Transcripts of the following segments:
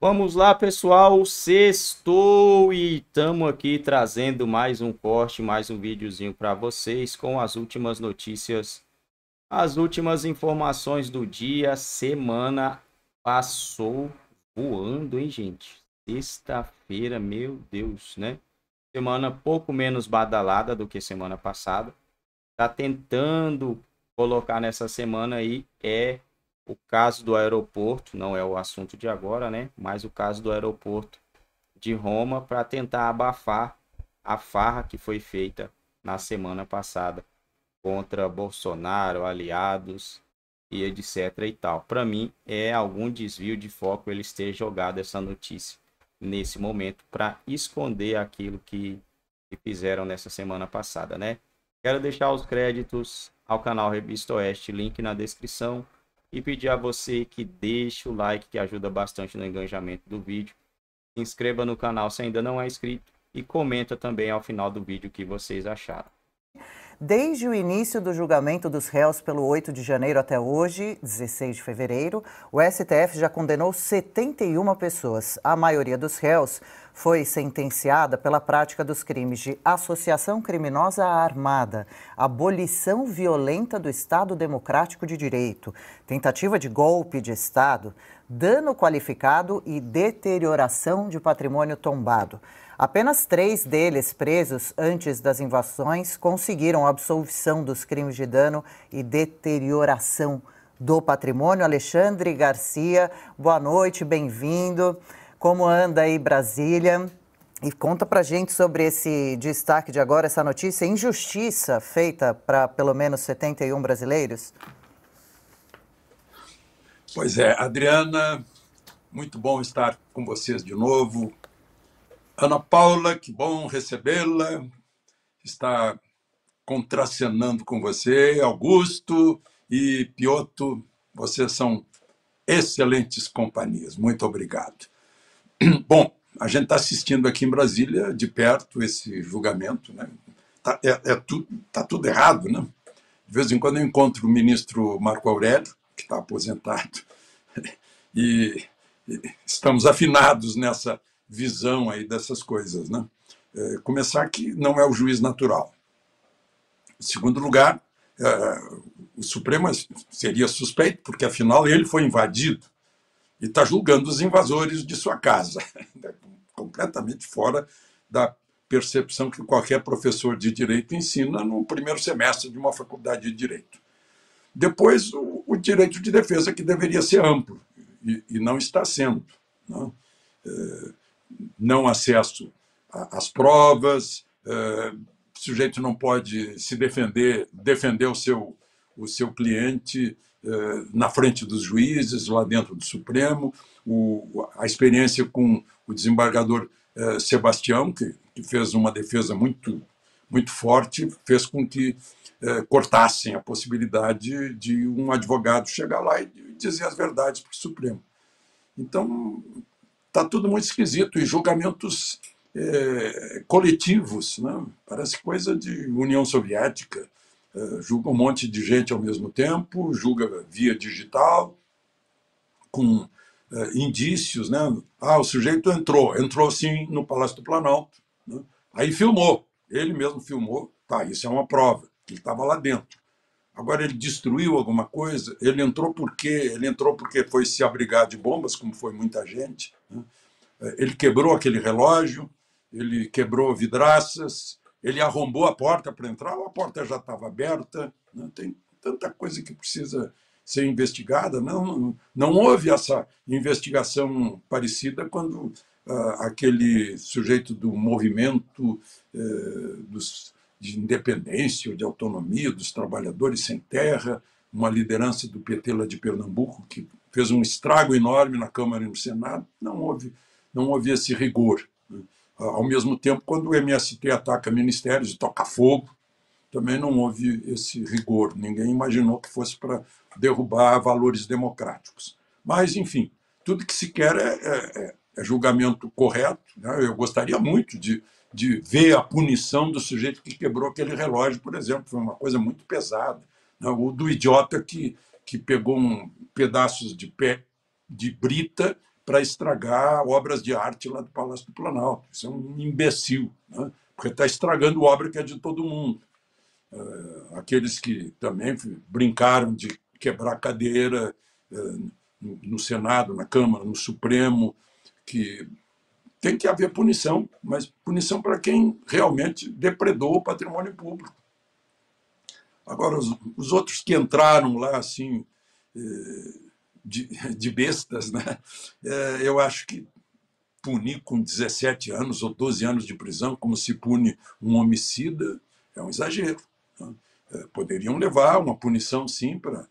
Vamos lá, pessoal. Sextou e estamos aqui trazendo mais um corte, mais um videozinho para vocês com as últimas notícias, as últimas informações do dia. Semana passou voando, hein, gente? Sexta-feira, meu Deus, né? Semana pouco menos badalada do que semana passada. Tá tentando colocar nessa semana aí é o caso do aeroporto, não é o assunto de agora, né? Mas o caso do aeroporto de Roma para tentar abafar a farra que foi feita na semana passada contra Bolsonaro, aliados e etc e tal. Para mim é algum desvio de foco eles ter jogado essa notícia nesse momento para esconder aquilo que, que fizeram nessa semana passada, né? Quero deixar os créditos ao canal Revista Oeste, link na descrição e pedir a você que deixe o like que ajuda bastante no engajamento do vídeo. Se inscreva no canal se ainda não é inscrito e comenta também ao final do vídeo o que vocês acharam. Desde o início do julgamento dos réus pelo 8 de janeiro até hoje, 16 de fevereiro, o STF já condenou 71 pessoas. A maioria dos réus foi sentenciada pela prática dos crimes de associação criminosa armada, abolição violenta do Estado Democrático de Direito, tentativa de golpe de Estado, dano qualificado e deterioração de patrimônio tombado. Apenas três deles, presos antes das invasões, conseguiram absolvição dos crimes de dano e deterioração do patrimônio. Alexandre Garcia, boa noite, bem-vindo. Como anda aí Brasília? E conta pra gente sobre esse destaque de agora, essa notícia, injustiça feita para pelo menos 71 brasileiros. Pois é, Adriana, muito bom estar com vocês de novo. Ana Paula, que bom recebê-la. Está contracenando com você, Augusto e Pioto, vocês são excelentes companhias. Muito obrigado. Bom, a gente está assistindo aqui em Brasília de perto esse julgamento, né? Tá, é, é tudo, tá tudo errado, né? De vez em quando eu encontro o ministro Marco Aurélio, que está aposentado, e, e estamos afinados nessa visão aí dessas coisas. Né? É, começar que não é o juiz natural. Em segundo lugar, é, o Supremo seria suspeito, porque afinal ele foi invadido e está julgando os invasores de sua casa, completamente fora da percepção que qualquer professor de direito ensina no primeiro semestre de uma faculdade de direito. Depois, o, o direito de defesa, que deveria ser amplo, e, e não está sendo. Não? Né? É, não acesso às provas, eh, o sujeito não pode se defender, defender o seu, o seu cliente eh, na frente dos juízes, lá dentro do Supremo, o, a experiência com o desembargador eh, Sebastião, que, que, fez uma defesa muito, muito forte, fez com que cortassem a possibilidade de um advogado chegar lá e dizer as verdades para o Supremo. Então, Está tudo muito esquisito e julgamentos é, coletivos, né? parece coisa de União Soviética. É, julga um monte de gente ao mesmo tempo, julga via digital, com é, indícios. Né? Ah, o sujeito entrou, entrou sim no Palácio do Planalto, né? aí filmou, ele mesmo filmou, tá, isso é uma prova, ele estava lá dentro. Agora ele destruiu alguma coisa? Ele entrou porque Ele entrou porque foi se abrigar de bombas, como foi muita gente. Né? Eh, ele quebrou aquele relógio, ele quebrou vidraças, ele arrombou a porta para entrar, ou a porta já estava aberta. Né? Tem tanta coisa que precisa ser investigada. Não, não houve essa investigação parecida quando ah, aquele sujeito do movimento eh, dos de independência ou de autonomia dos trabalhadores sem terra, uma liderança do PT lá de Pernambuco que fez um estrago enorme na Câmara e no Senado, não houve, não houve esse rigor. Né? Ao mesmo tempo, quando o MST ataca ministérios e toca fogo, também não houve esse rigor. Ninguém imaginou que fosse para derrubar valores democráticos. Mas, enfim, tudo que se quer é, é, é, é julgamento correto. Né? Eu gostaria muito de, de ver a punição do sujeito que quebrou aquele relógio, por exemplo, foi uma coisa muito pesada. Né? Ou do idiota que, que pegou um pedaços de pé de brita para estragar obras de arte lá do Palácio do Planalto. Isso é um imbecil, né? porque está estragando obra que é de todo mundo. Eh, aqueles que também brincaram de quebrar cadeira eh, no Senado, na Câmara, no Supremo, que tem que haver punição, mas punição para quem realmente depredou o patrimônio público. Agora, os, os outros que entraram lá assim, eh, de, de bestas, né? Eh, eu acho que punir com 17 anos ou 12 anos de prisão, como se pune um homicida, é um exagero. Né? Eh, poderiam levar uma punição, sim, para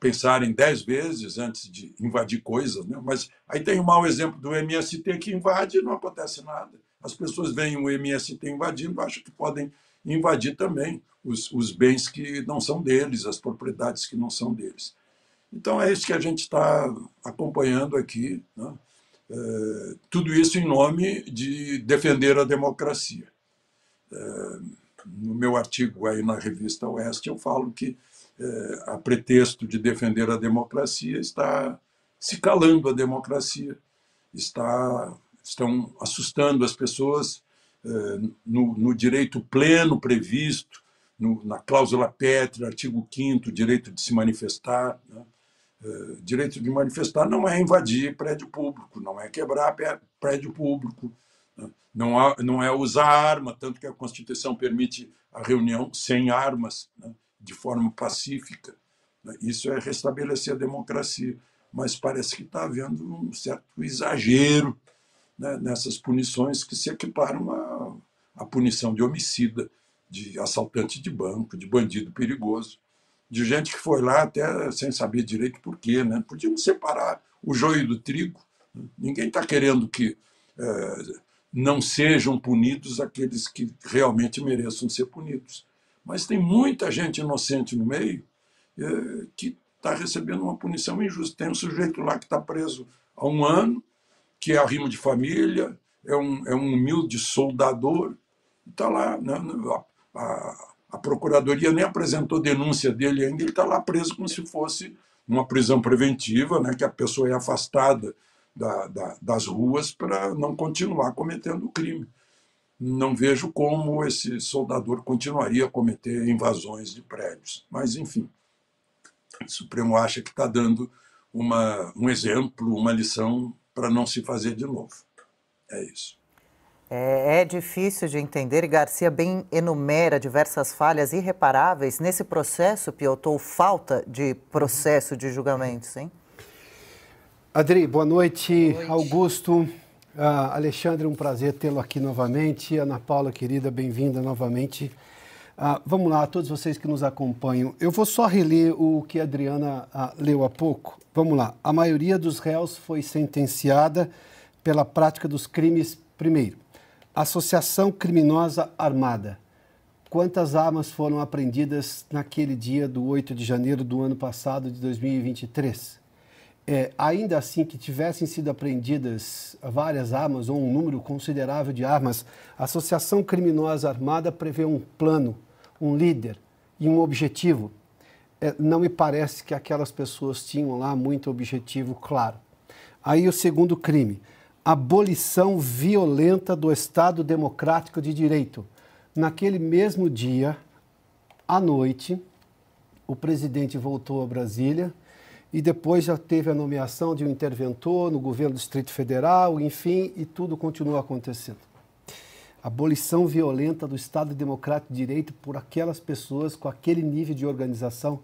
pensarem dez vezes antes de invadir coisas. Né? Mas aí tem o um mau exemplo do MST que invade e não acontece nada. As pessoas veem o MST invadindo, acham que podem invadir também os, os bens que não são deles, as propriedades que não são deles. Então é isso que a gente está acompanhando aqui. Né? É, tudo isso em nome de defender a democracia. É, no meu artigo aí na revista Oeste, eu falo que é, a pretexto de defender a democracia, está se calando a democracia, está, estão assustando as pessoas é, no, no direito pleno previsto, no, na cláusula pétrea, artigo 5 direito de se manifestar. Né? É, direito de manifestar não é invadir prédio público, não é quebrar prédio público, né? não, há, não é usar arma, tanto que a Constituição permite a reunião sem armas. Né? de forma pacífica. Né? Isso é restabelecer a democracia. Mas parece que está havendo um certo exagero né, nessas punições que se equiparam à, à punição de homicida, de assaltante de banco, de bandido perigoso, de gente que foi lá até sem saber direito por quê. Né? Podíamos separar o joio do trigo. Né? Ninguém está querendo que é, não sejam punidos aqueles que realmente mereçam ser punidos. Mas tem muita gente inocente no meio eh, que está recebendo uma punição injusta. Tem um sujeito lá que está preso há um ano, que é arrimo de família, é um, é um humilde soldador, está lá, né, a, a, a, procuradoria nem apresentou denúncia dele ainda, ele está lá preso como se fosse uma prisão preventiva, né, que a pessoa é afastada da, da, das ruas para não continuar cometendo o crime não vejo como esse soldador continuaria a cometer invasões de prédios. Mas, enfim, o Supremo acha que está dando uma, um exemplo, uma lição para não se fazer de novo. É isso. É, é difícil de entender e Garcia bem enumera diversas falhas irreparáveis nesse processo, Piotr, falta de processo de julgamentos, hein? Adri, boa noite. Boa noite. Augusto, ah, Alexandre, um prazer tê-lo aqui novamente. Ana Paula, querida, bem-vinda novamente. Ah, vamos lá, a todos vocês que nos acompanham. Eu vou só reler o que a Adriana ah, leu há pouco. Vamos lá. A maioria dos réus foi sentenciada pela prática dos crimes, primeiro, associação criminosa armada. Quantas armas foram apreendidas naquele dia do 8 de janeiro do ano passado, de 2023? é, ainda assim que tivessem sido apreendidas várias armas ou um número considerável de armas, a Associação Criminosa Armada prevê um plano, um líder e um objetivo. É, não me parece que aquelas pessoas tinham lá muito objetivo claro. Aí o segundo crime, abolição violenta do Estado Democrático de Direito. Naquele mesmo dia, à noite, o presidente voltou a Brasília e depois já teve a nomeação de um interventor no governo do Distrito Federal, enfim, e tudo continua acontecendo. Abolição violenta do Estado Democrático de Direito por aquelas pessoas com aquele nível de organização.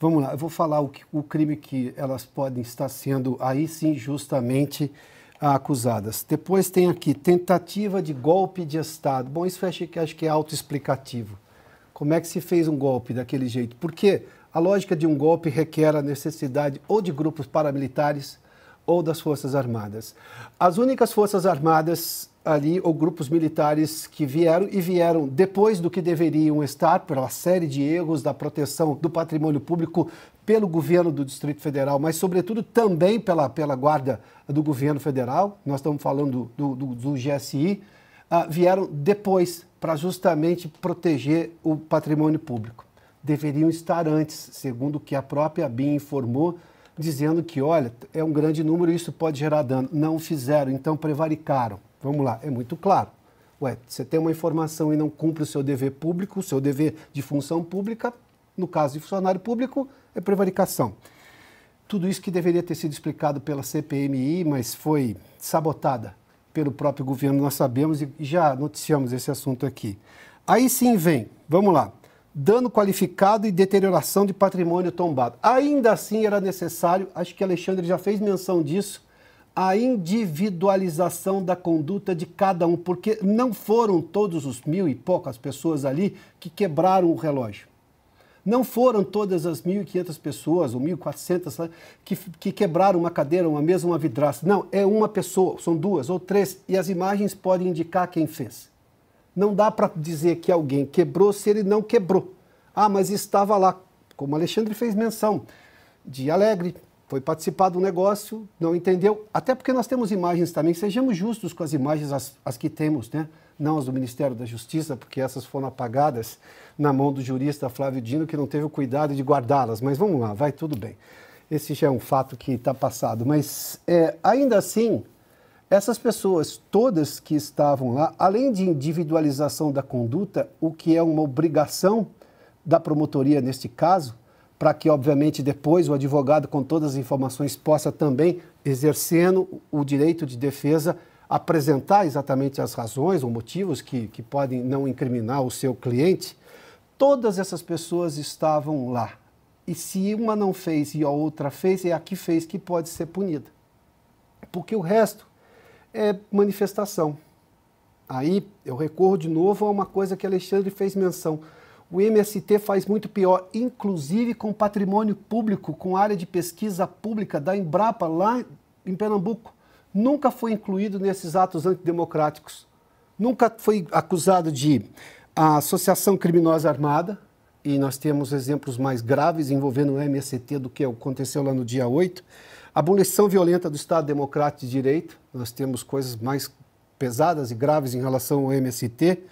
Vamos lá, eu vou falar o, que, o crime que elas podem estar sendo aí sim justamente acusadas. Depois tem aqui tentativa de golpe de Estado. Bom, isso acho que, acho que é autoexplicativo. Como é que se fez um golpe daquele jeito? Por quê? A lógica de um golpe requer a necessidade ou de grupos paramilitares ou das Forças Armadas. As únicas Forças Armadas ali, ou grupos militares que vieram e vieram depois do que deveriam estar, pela série de erros da proteção do patrimônio público pelo governo do Distrito Federal, mas, sobretudo, também pela, pela guarda do governo federal, nós estamos falando do, do, do GSI, uh, ah, vieram depois para justamente proteger o patrimônio público deveriam estar antes, segundo o que a própria BIM informou, dizendo que, olha, é um grande número e isso pode gerar dano. Não fizeram, então prevaricaram. Vamos lá, é muito claro. Ué, você tem uma informação e não cumpre o seu dever público, o seu dever de função pública, no caso de funcionário público, é prevaricação. Tudo isso que deveria ter sido explicado pela CPMI, mas foi sabotada pelo próprio governo, nós sabemos e já noticiamos esse assunto aqui. Aí sim vem, vamos lá dano qualificado e deterioração de patrimônio tombado. Ainda assim, era necessário, acho que Alexandre já fez menção disso, a individualização da conduta de cada um, porque não foram todos os mil e poucas pessoas ali que quebraram o relógio. Não foram todas as 1.500 pessoas ou 1.400 que, que quebraram uma cadeira, uma mesa, uma vidraça. Não, é uma pessoa, são duas ou três, e as imagens podem indicar quem fez. Não dá para dizer que alguém quebrou se ele não quebrou. Ah, mas estava lá, como Alexandre fez menção, de alegre, foi participar do negócio, não entendeu. Até porque nós temos imagens também, sejamos justos com as imagens, as, as, que temos, né? não as do Ministério da Justiça, porque essas foram apagadas na mão do jurista Flávio Dino, que não teve o cuidado de guardá-las. Mas vamos lá, vai tudo bem. Esse já é um fato que está passado. Mas é, ainda assim, essas pessoas todas que estavam lá, além de individualização da conduta, o que é uma obrigação da promotoria neste caso, para que, obviamente, depois o advogado, com todas as informações, possa também, exercendo o direito de defesa, apresentar exatamente as razões ou motivos que, que podem não incriminar o seu cliente. Todas essas pessoas estavam lá. E se uma não fez e a outra fez, é a que fez que pode ser punida. Porque o resto é manifestação. Aí eu recorro de novo a uma coisa que Alexandre fez menção. O MST faz muito pior, inclusive com patrimônio público, com área de pesquisa pública da Embrapa lá em Pernambuco. Nunca foi incluído nesses atos antidemocráticos. Nunca foi acusado de associação criminosa armada, e nós temos exemplos mais graves envolvendo o MST do que aconteceu lá no dia 8. Abolição violenta do Estado Democrático de Direito, nós temos coisas mais pesadas e graves em relação ao MST.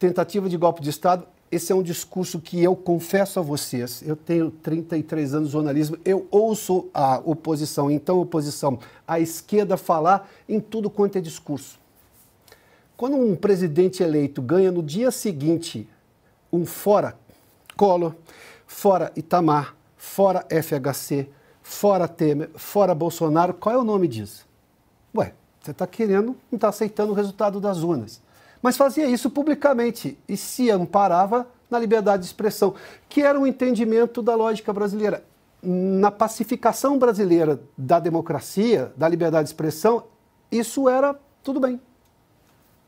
Tentativa de golpe de Estado, esse é um discurso que eu confesso a vocês. Eu tenho 33 anos de jornalismo, eu ouço a oposição, então oposição, a esquerda falar em tudo quanto é discurso. Quando um presidente eleito ganha no dia seguinte um fora Collor, fora Itamar, fora FHC, fora Temer, fora Bolsonaro, qual é o nome disso? Ué, você está querendo, não está aceitando o resultado das urnas. Mas fazia isso publicamente e se amparava na liberdade de expressão, que era um entendimento da lógica brasileira. Na pacificação brasileira da democracia, da liberdade de expressão, isso era tudo bem.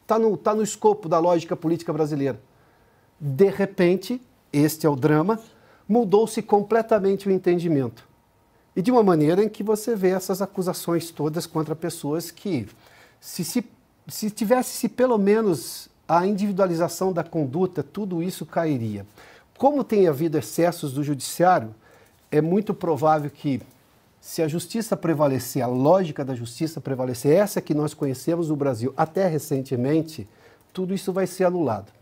Está no, tá no escopo da lógica política brasileira. De repente, este é o drama, mudou-se completamente o entendimento. E de uma maneira em que você vê essas acusações todas contra pessoas que, se, se, se tivesse se pelo menos a individualização da conduta, tudo isso cairia. Como tem havido excessos do judiciário, é muito provável que, se a justiça prevalecer, a lógica da justiça prevalecer, essa que nós conhecemos no Brasil até recentemente, tudo isso vai ser anulado.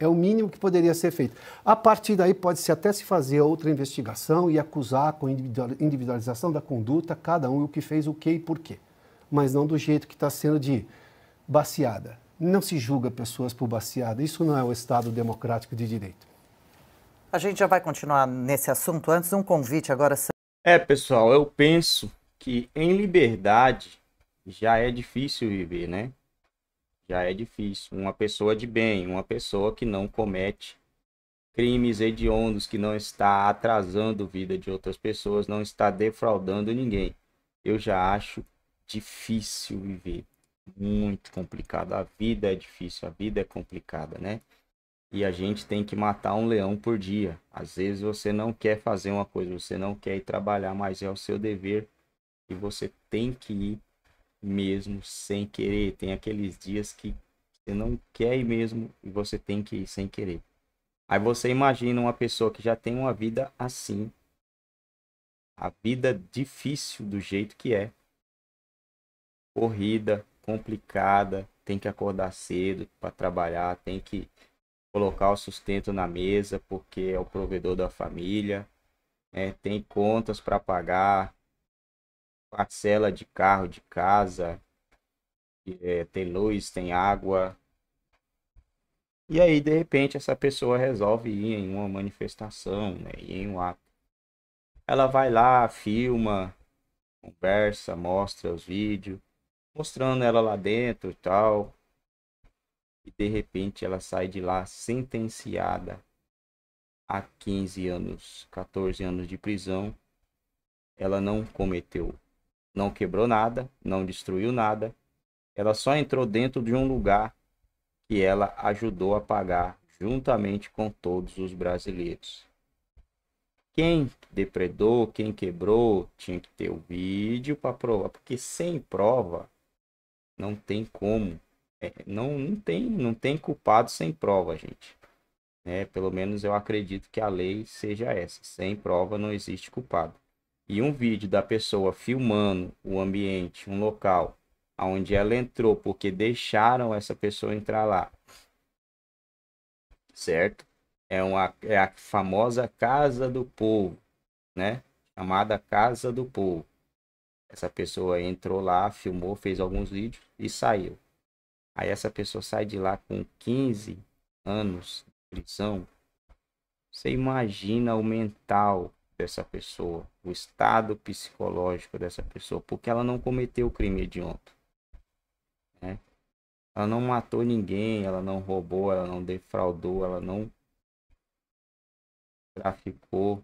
É o mínimo que poderia ser feito. A partir daí, pode-se até se fazer outra investigação e acusar com individualização da conduta cada um o que fez, o que e por quê. Mas não do jeito que está sendo de baciada. Não se julga pessoas por baciada. Isso não é o Estado democrático de direito. A gente já vai continuar nesse assunto. Antes, um convite agora. É, pessoal, eu penso que em liberdade já é difícil viver, né? já é difícil. Uma pessoa de bem, uma pessoa que não comete crimes hediondos, que não está atrasando a vida de outras pessoas, não está defraudando ninguém. Eu já acho difícil viver, muito complicado. A vida é difícil, a vida é complicada, né? E a gente tem que matar um leão por dia. Às vezes você não quer fazer uma coisa, você não quer ir trabalhar, mas é o seu dever e você tem que ir mesmo sem querer. Tem aqueles dias que você não quer ir mesmo e você tem que ir sem querer. Aí você imagina uma pessoa que já tem uma vida assim, a vida difícil do jeito que é, corrida, complicada, tem que acordar cedo para trabalhar, tem que colocar o sustento na mesa porque é o provedor da família, é, tem contas para pagar, parcela de carro, de casa, é, tem luz, tem água. E aí, de repente, essa pessoa resolve ir em uma manifestação, né? em um ato. Ela vai lá, filma, conversa, mostra os vídeos, mostrando ela lá dentro e tal. E de repente ela sai de lá sentenciada a 15 anos, 14 anos de prisão. Ela não cometeu não quebrou nada, não destruiu nada. Ela só entrou dentro de um lugar que ela ajudou a pagar juntamente com todos os brasileiros. Quem depredou, quem quebrou, tinha que ter o vídeo para provar, porque sem prova não tem como. É, não, não, tem, não tem culpado sem prova, gente. É, pelo menos eu acredito que a lei seja essa. Sem prova não existe culpado e um vídeo da pessoa filmando o ambiente, um local aonde ela entrou, porque deixaram essa pessoa entrar lá. Certo? É, uma, é a famosa casa do povo, né? Chamada casa do povo. Essa pessoa entrou lá, filmou, fez alguns vídeos e saiu. Aí essa pessoa sai de lá com 15 anos de prisão. Você imagina o mental dessa pessoa, o estado psicológico dessa pessoa, porque ela não cometeu o crime ontem Né? Ela não matou ninguém, ela não roubou, ela não defraudou, ela não traficou.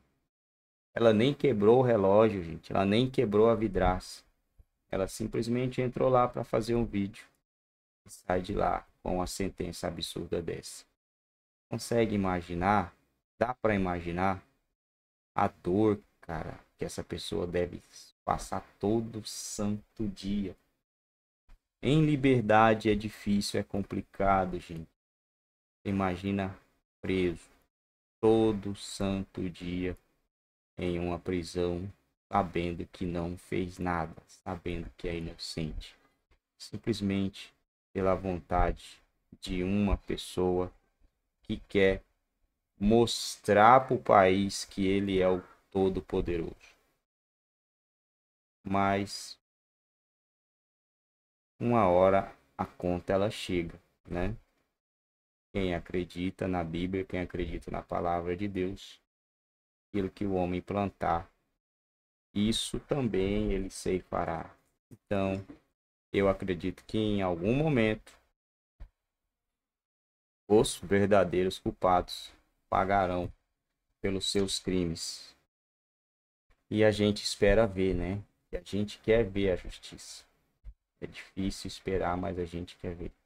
Ela nem quebrou o relógio, gente. Ela nem quebrou a vidraça. Ela simplesmente entrou lá para fazer um vídeo e sai de lá com uma sentença absurda dessa. Consegue imaginar? Dá para imaginar a dor, cara, que essa pessoa deve passar todo santo dia. Em liberdade é difícil, é complicado, gente. Imagina preso todo santo dia em uma prisão, sabendo que não fez nada, sabendo que é inocente. Simplesmente pela vontade de uma pessoa que quer mostrar para o país que ele é o Todo-Poderoso. Mas uma hora a conta ela chega, né? Quem acredita na Bíblia, quem acredita na palavra de Deus, aquilo que o homem plantar, isso também ele fará. Então, eu acredito que em algum momento os verdadeiros culpados pagarão pelos seus crimes. E a gente espera ver, né? E a gente quer ver a justiça. É difícil esperar, mas a gente quer ver.